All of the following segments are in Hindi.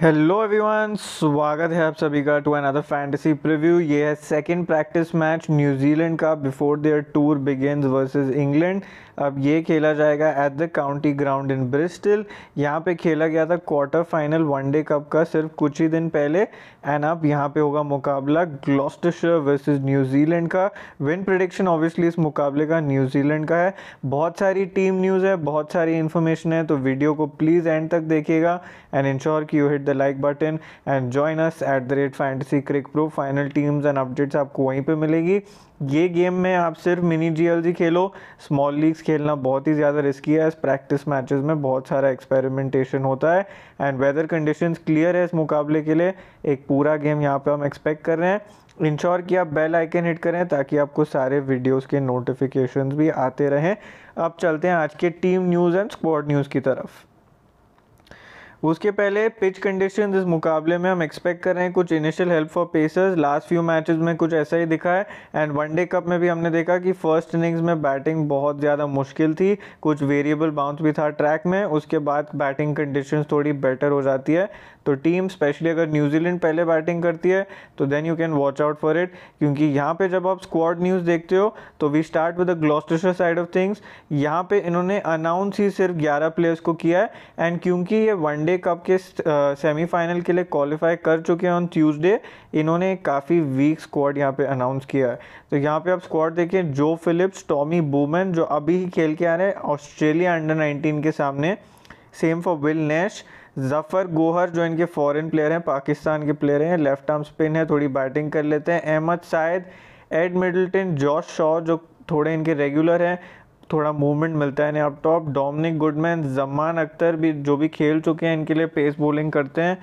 हेलो एवरीवन स्वागत है आप सभी का टू अनदर फैंटेसी प्रीव्यू ये है सेकंड प्रैक्टिस मैच न्यूजीलैंड का before their tour begins versus England अब ये खेला जाएगा at the county ground in Bristol यहाँ पे खेला गया था क्वार्टर फाइनल वनडे कप का सिर्फ कुछ ही दिन पहले एंड अब यहाँ पे होगा मुकाबला ग्लॉस्टर वर्सेज न्यूजीलैंड का विन प्रडिक्शन ऑब्वियसली इस मुकाबले का न्यूजीलैंड का है बहुत सारी टीम न्यूज़ है बहुत सारी इन्फॉर्मेशन है तो वीडियो को प्लीज़ एंड तक देखिएगा एंड इन्श्योर की you hit the like button and join us at the rate fantasy cric pro final teams and updates आपको वहीं पे मिलेगी ये गेम में आप सिर्फ मिनी जीएलजी खेलो स्मॉल लीग्स खेलना बहुत ही ज़्यादा रिस्की है प्रैक्टिस मैचेस में बहुत सारा एक्सपेरिमेंटेशन होता है एंड वेदर कंडीशंस क्लियर है इस मुकाबले के लिए एक पूरा गेम यहाँ पे हम एक्सपेक्ट कर रहे हैं इंश्योर कि आप बेल आइकन हिट करें ताकि आपको सारे वीडियोस के नोटिफिकेशंस भी आते रहें अब चलते हैं आज के team news and squad news की तरफ उसके पहले पिच कंडीशन इस मुकाबले में हम एक्सपेक्ट कर रहे हैं कुछ initial help for pacers last few matches में कुछ ऐसा ही दिखा है एंड वनडे कप में भी हमने देखा कि फर्स्ट इनिंग्स में बैटिंग बहुत ज़्यादा मुश्किल थी कुछ वेरिएबल बाउंस भी था ट्रैक में उसके बाद बैटिंग कंडीशन थोड़ी बेटर हो जाती है तो टीम स्पेशली अगर न्यूजीलैंड पहले बैटिंग करती है तो then you can watch out for it क्योंकि यहाँ पे जब आप स्क्वाड न्यूज़ देखते हो तो we start with the Gloucestershire side of things यहाँ पे इन्होंने अनाउंस ही सिर्फ 11 प्लेयर्स को किया है एंड क्योंकि ये वनडे कप के सेमीफाइनल के लिए क्वालिफाई कर चुके हैं ऑन ट्यूजडे इन्होंने काफ़ी वीक स्क्वाड यहाँ पे अनाउंस किया है तो यहाँ पे आप स्क्वाड देखें जो फिलिप्स टॉमी बूमन जो अभी ही खेल के आ रहे हैं ऑस्ट्रेलिया अंडर 19 के सामने same for Will Nash Zafar Gohar जो इनके फॉरेन प्लेयर हैं पाकिस्तान के प्लेयर हैं लेफ्ट आर्म स्पिन है थोड़ी बैटिंग कर लेते हैं अहमद शायद एड मिडल्टन जॉश शॉ जो थोड़े इनके रेगुलर हैं थोड़ा मूवमेंट मिलता है इन्हें अब top Dominic Goodman Zaman Akhtar भी जो भी खेल चुके हैं इनके लिए पेस बॉलिंग करते हैं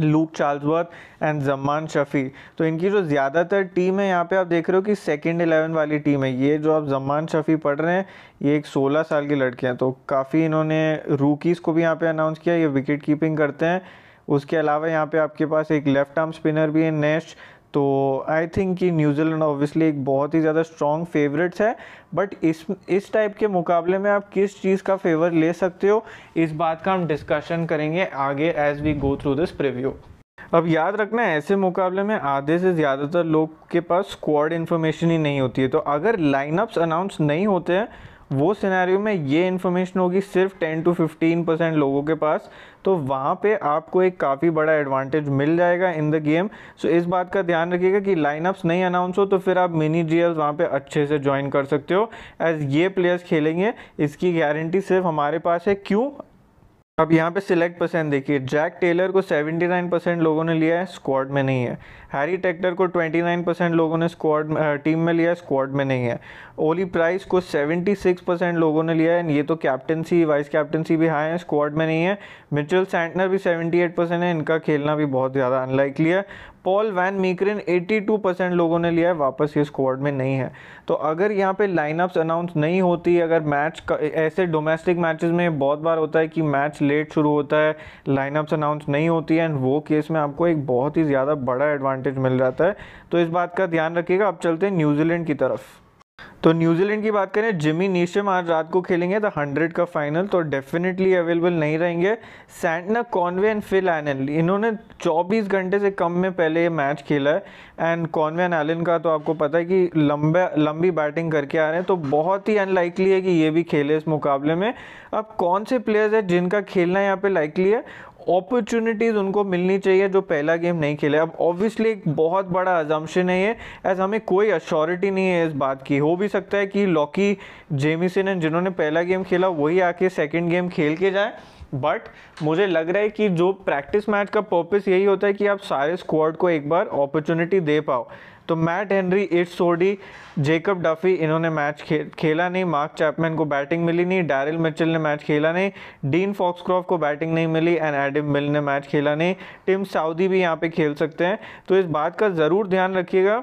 Luke Charlesworth and Zaman Shafi तो इनकी जो ज़्यादातर टीम है यहाँ पे आप देख रहे हो कि सेकंड इलेवन वाली टीम है ये जो आप जमान शफ़ी पढ़ रहे हैं ये एक 16 साल के लड़के हैं तो काफ़ी इन्होंने रूकीज़ को भी यहाँ पे अनाउंस किया ये विकेट कीपिंग करते हैं उसके अलावा यहाँ पे आपके पास एक लेफ्ट आर्म स्पिनर भी है नेश तो आई थिंक कि न्यूजीलैंड ऑब्वियसली एक बहुत ही ज़्यादा स्ट्रॉन्ग फेवरेट्स है बट इस इस टाइप के मुकाबले में आप किस चीज़ का फेवर ले सकते हो इस बात का हम डिस्कशन करेंगे आगे as we go through this preview अब याद रखना ऐसे मुकाबले में आधे से ज़्यादातर लोग के पास स्क्वाड इन्फॉर्मेशन ही नहीं होती है तो अगर लाइनअप्स अनाउंस नहीं होते हैं वो सिनेरियो में ये इन्फॉर्मेशन होगी सिर्फ 10 टू 15 परसेंट लोगों के पास तो वहाँ पे आपको एक काफ़ी बड़ा एडवांटेज मिल जाएगा इन द गेम सो इस बात का ध्यान रखिएगा कि लाइनअप्स नहीं अनाउंस हो तो फिर आप मिनी जी एल्स वहाँ पर अच्छे से ज्वाइन कर सकते हो एज ये प्लेयर्स खेलेंगे इसकी गारंटी सिर्फ हमारे पास है क्यों अब यहाँ पे सिलेक्ट परसेंट देखिए जैक टेलर को 79 परसेंट लोगों ने लिया है स्क्वाड में नहीं है हैरी टेक्टर को 29 परसेंट लोगों ने स्क्वाड टीम में लिया है स्क्वाड में नहीं है ओली प्राइस को 76 परसेंट लोगों ने लिया है ये तो कैप्टनसी वाइस कैप्टनसी भी हाई है स्क्वाड में नहीं है मिचुअल सैंटनर भी 78 परसेंट है इनका खेलना भी बहुत ज़्यादा अनलाइकली है पॉल वैन मीकरिन 82 परसेंट लोगों ने लिया है वापस ये स्क्वाड में नहीं है तो अगर यहाँ पे लाइनअप्स अनाउंस नहीं होती अगर मैच ऐसे डोमेस्टिक मैचेस में बहुत बार होता है कि मैच लेट शुरू होता है लाइनअप्स अनाउंस नहीं होती है एंड वो केस में आपको एक बहुत ही ज़्यादा बड़ा एडवांटेज मिल जाता है तो इस बात का ध्यान रखिएगा आप चलते हैं न्यूजीलैंड की तरफ तो न्यूजीलैंड की बात करें जिमी नीशम आज रात को खेलेंगे द हंड्रेड का फाइनल तो डेफिनेटली अवेलेबल नहीं रहेंगे सैंटना कॉनवे एंड फिल एन इन्होंने 24 घंटे से कम में पहले ये मैच खेला है एंड कॉन्वे एंड एलन का तो आपको पता है कि लंबे लंबी बैटिंग करके आ रहे हैं तो बहुत ही अनलाइकली है कि ये भी खेले इस मुकाबले में अब कौन से प्लेयर्स हैं जिनका खेलना यहाँ पर लाइकली है अपॉर्चुनिटीज़ उनको मिलनी चाहिए जो पहला गेम नहीं खेले अब ऑब्वियसली एक बहुत बड़ा एजम्पन है ये एज हमें कोई अश्योरिटी नहीं है इस बात की हो भी सकता है कि लॉकी जेमिसन एंड जिन्होंने पहला गेम खेला वही आके सेकेंड गेम खेल के जाए बट मुझे लग रहा है कि जो प्रैक्टिस मैच का पर्पस यही होता है कि आप सारे स्क्वाड को एक बार अपॉर्चुनिटी दे पाओ तो Matt Henry Ish Sodhi Jacob Duffy इन्होंने मैच खे, खेला नहीं मार्क चैपमैन को बैटिंग मिली नहीं डैरिल मिचल ने मैच खेला नहीं डीन फॉक्सक्रॉफ को बैटिंग नहीं मिली एंड एडम मिल ने मैच खेला नहीं टिम साउदी भी यहाँ पे खेल सकते हैं तो इस बात का ज़रूर ध्यान रखिएगा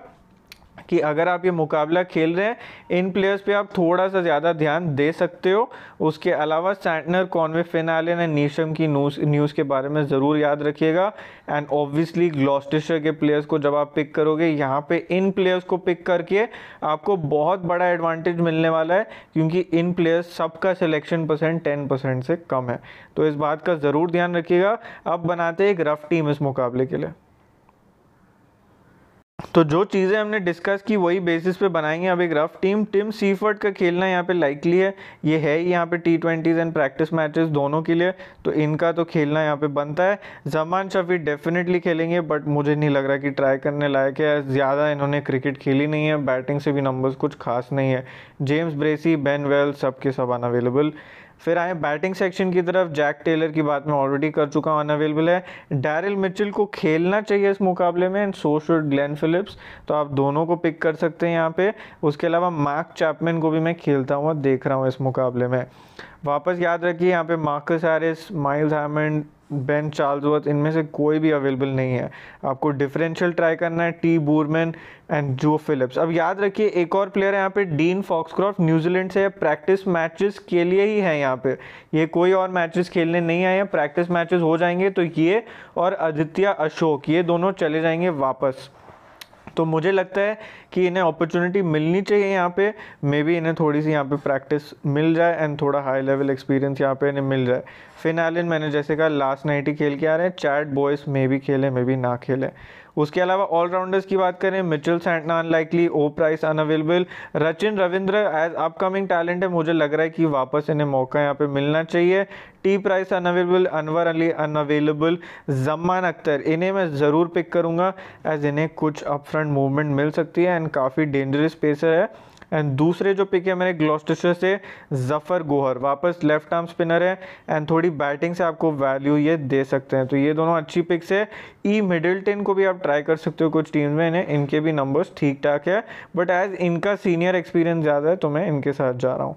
कि अगर आप ये मुकाबला खेल रहे हैं इन प्लेयर्स पे आप थोड़ा सा ज़्यादा ध्यान दे सकते हो उसके अलावा Santner Conway Finn Allen and Neesham की न्यूज़ न्यूज़ के बारे में ज़रूर याद रखिएगा एंड ऑब्वियसली ग्लॉस्टिशर के प्लेयर्स को जब आप पिक करोगे यहाँ पे इन प्लेयर्स को पिक करके आपको बहुत बड़ा एडवांटेज मिलने वाला है क्योंकि इन प्लेयर्स सबका सिलेक्शन परसेंट टेन परसेंट से कम है तो इस बात का ज़रूर ध्यान रखिएगा अब बनाते एक रफ टीम इस मुकाबले के लिए तो जो चीज़ें हमने डिस्कस की वही बेसिस पे बनाएंगे अब एक रफ टीम टिम सीफर्ट का खेलना यहाँ पे लाइकली है ये है ही यहाँ पे T twenties and practice matches दोनों के लिए तो इनका तो खेलना यहाँ पे बनता है जमान शफी डेफिनेटली खेलेंगे बट मुझे नहीं लग रहा कि ट्राई करने लायक है ज़्यादा इन्होंने क्रिकेट खेली नहीं है बैटिंग से भी नंबर्स कुछ खास नहीं है जेम्स ब्रेसी बेन वेल सब के सब अनअवेलेबल फिर आए बैटिंग सेक्शन की तरफ जैक टेलर की बात मैं ऑलरेडी कर चुका हूँ अनअवेलेबल है डैरिल मिचल को खेलना चाहिए इस मुकाबले में and so should Glenn Phillips तो आप दोनों को पिक कर सकते हैं यहाँ पे उसके अलावा मार्क चैपमैन को भी मैं खेलता हुआ देख रहा हूँ इस मुकाबले में वापस याद रखिए यहाँ पे Marcus Harris Miles Hammond Ben Charlesworth इनमें से कोई भी अवेलेबल नहीं है आपको डिफरेंशियल ट्राई करना है T Boorman and Joe Phillips अब याद रखिए एक और प्लेयर है यहाँ पे डीन फॉक्सक्रॉफ्ट न्यूजीलैंड से प्रैक्टिस मैचेस के लिए ही है यहाँ पे ये कोई और मैचेस खेलने नहीं आए हैं प्रैक्टिस मैचेस हो जाएंगे तो ये और आदित्य अशोक ये दोनों चले जाएंगे वापस तो मुझे लगता है कि इन्हें अपॉर्चुनिटी मिलनी चाहिए यहाँ पे मे बी इन्हें थोड़ी सी यहाँ पे प्रैक्टिस मिल जाए एंड थोड़ा हाई लेवल एक्सपीरियंस यहाँ पे इन्हें मिल जाए फिन एलिन मैंने जैसे कहा लास्ट नाइट ही खेल के आ रहे हैं चैट बॉयज़ मे भी खेले मे भी ना खेले उसके अलावा ऑलराउंडर्स की बात करें Mitchell Santner unlikely O Price unavailable Rachin Ravindra as upcoming talent है मुझे लग रहा है कि वापस इन्हें मौका यहाँ पे मिलना चाहिए T Price unavailable Anwar Ali unavailable Zaman Akhtar इन्हें मैं ज़रूर पिक करूँगा एज इन्हें कुछ अपफ्रंट मूवमेंट मिल सकती है एंड काफ़ी डेंजरस पेसर है एंड दूसरे जो पिक है मेरे ग्लॉस्टेशर से जफ़र गोहर वापस लेफ्ट आर्म स्पिनर है एंड थोड़ी बैटिंग से आपको वैल्यू ये दे सकते हैं तो ये दोनों अच्छी पिक्स है ई टेन को भी आप ट्राई कर सकते हो कुछ टीम्स में इन्हें इनके भी नंबर्स ठीक ठाक है बट एज इनका सीनियर एक्सपीरियंस ज़्यादा है तो मैं इनके साथ जा रहा हूँ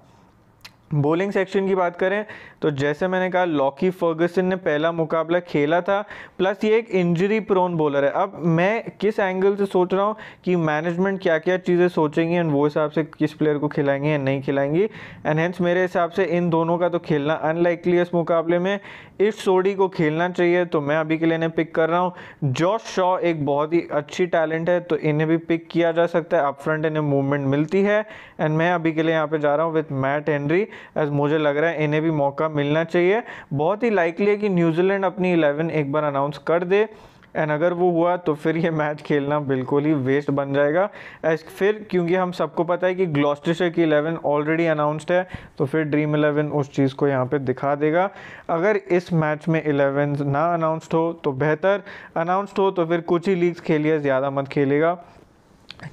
बॉलिंग सेक्शन की बात करें तो जैसे मैंने कहा लॉकी फर्गसन ने पहला मुकाबला खेला था प्लस ये एक इंजरी प्रोन बॉलर है अब मैं किस एंगल से सोच रहा हूँ कि मैनेजमेंट क्या क्या चीज़ें सोचेंगी एंड वो हिसाब से किस प्लेयर को खिलाएंगे या नहीं खिलाएंगी एंड हेंस मेरे हिसाब से इन दोनों का तो खेलना अनलाइकली इस मुकाबले में इस सोडी को खेलना चाहिए तो मैं अभी के लिए इन्हें पिक कर रहा हूँ जॉश शॉ एक बहुत ही अच्छी टैलेंट है तो इन्हें भी पिक किया जा सकता है अपफ्रंट इन्हें मूवमेंट मिलती है एंड मैं अभी के लिए यहाँ पर जा रहा हूँ विथ मैट हेनरी मुझे लग रहा है इन्हें भी मौका मिलना चाहिए बहुत ही लाइकली है कि न्यूजीलैंड अपनी इलेवन एक बार अनाउंस कर दे एंड अगर वो हुआ तो फिर ये मैच खेलना बिल्कुल ही वेस्ट बन जाएगा एस फिर क्योंकि हम सबको पता है कि ग्लॉस्टिशर की इलेवन ऑलरेडी अनाउंस्ड है तो फिर ड्रीम इलेवन उस चीज़ को यहाँ पे दिखा देगा अगर इस मैच में इलेवन ना अनाउंस्ड हो तो बेहतर अनाउंस्ड हो तो फिर कुछ ही लीग्स खेलिए ज़्यादा मत खेलेगा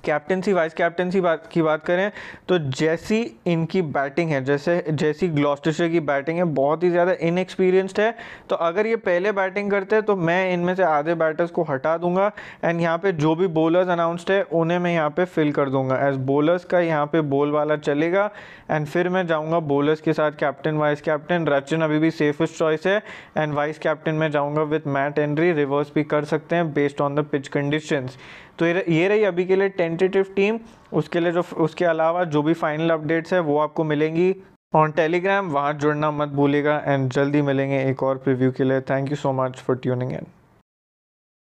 कैप्टनसी वाइस कैप्टनसी बात की बात करें तो जैसी इनकी बैटिंग है जैसे जैसी ग्लॉस्टर की बैटिंग है बहुत ही ज़्यादा इनएक्सपीरियंस्ड है तो अगर ये पहले बैटिंग करते हैं तो मैं इनमें से आधे बैटर्स को हटा दूंगा एंड यहाँ पे जो भी बॉलर्स अनाउंसड है उन्हें मैं यहाँ पे फिल कर दूंगा एज बॉलर्स का यहाँ पर बॉल वाला चलेगा एंड फिर मैं जाऊँगा बॉलर्स के साथ कैप्टन वाइस कैप्टन रचिन अभी भी सेफेस्ट चॉइस है एंड वाइस कैप्टन में जाऊँगा विथ मैट एंड्री रिवर्स भी कर सकते हैं based on the pitch condition तो ये रही अभी के लिए टेंटेटिव टीम उसके लिए जो उसके अलावा जो भी फाइनल अपडेट्स है वो आपको मिलेंगी ऑन टेलीग्राम वहाँ जुड़ना मत भूलेगा एंड जल्दी मिलेंगे एक और प्रीव्यू के लिए thank you so much for tuning and